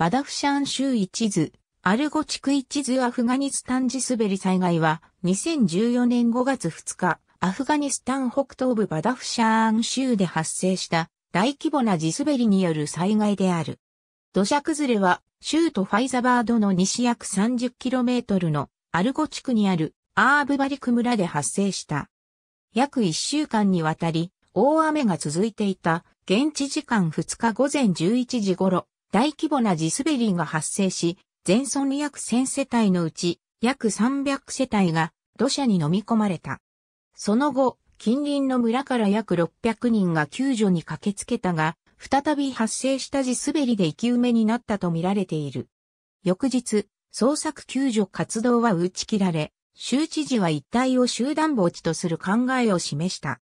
バダフシャン州一図、アルゴ地区一図アフガニスタン地滑り災害は2014年5月2日、アフガニスタン北東部バダフシャーン州で発生した大規模な地滑りによる災害である。土砂崩れは州都ファイザバードの西約 30km のアルゴ地区にあるアーブバリク村で発生した。約1週間にわたり大雨が続いていた現地時間2日午前11時頃、大規模な地滑りが発生し、全村約1000世帯のうち約300世帯が土砂に飲み込まれた。その後、近隣の村から約600人が救助に駆けつけたが、再び発生した地滑りで生き埋めになったとみられている。翌日、捜索救助活動は打ち切られ、州知事は一帯を集団墓地とする考えを示した。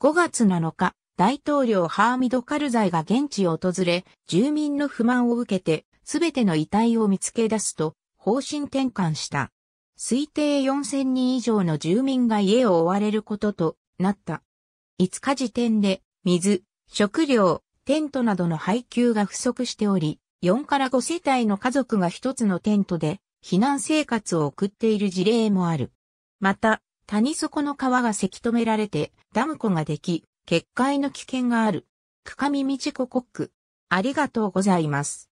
5月7日、大統領ハーミド・カルザイが現地を訪れ、住民の不満を受けて、すべての遺体を見つけ出すと、方針転換した。推定4000人以上の住民が家を追われることとなった。5日時点で、水、食料、テントなどの配給が不足しており、4から5世帯の家族が一つのテントで、避難生活を送っている事例もある。また、谷底の川がせき止められて、ダム湖ができ、決壊の危険がある。深見道子国。ありがとうございます。